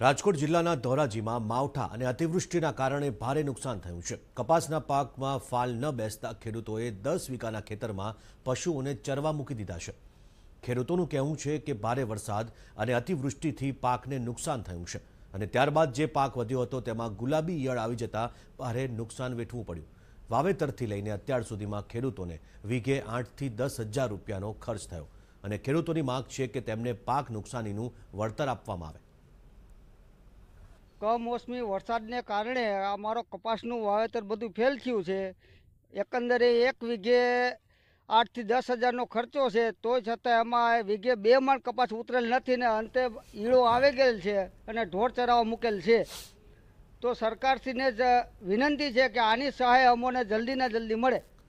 રાજકોટ જિલ્લાના ધોરાજીમાં માવઠા અને અતિવૃષ્ટિના કારણે ભારે નુકસાન થયું છે કપાસના પાકમાં ફાલ ન બેસતા ખેડૂતોએ દસ વીઘાના ખેતરમાં પશુઓને ચરવા મૂકી દીધા છે ખેડૂતોનું કહેવું છે કે ભારે વરસાદ અને અતિવૃષ્ટિથી પાકને નુકસાન થયું છે અને ત્યારબાદ જે પાક વધ્યો હતો તેમાં ગુલાબી ઈયળ આવી જતાં ભારે નુકસાન વેઠવું પડ્યું વાવેતરથી લઈને અત્યાર સુધીમાં ખેડૂતોને વીઘે આઠથી દસ હજાર રૂપિયાનો ખર્ચ થયો અને ખેડૂતોની માગ છે કે તેમને પાક નુકસાનીનું વળતર આપવામાં આવે કમોસમી વરસાદને કારણે અમારો કપાસનું વાવેતર બધું ફેલ થયું છે એકંદરે એક વીઘે આઠથી દસ હજારનો ખર્ચો છે તોય છતાં એમાં વીઘે બે માણ કપાસ ઉતરેલ નથી ને અંતે ઈળો આવી ગયેલ છે અને ઢોર ચરાવવા મૂકેલ છે તો સરકારશ્રીને જ વિનંતી છે કે આની સહાય અમોને જલ્દીને જલ્દી મળે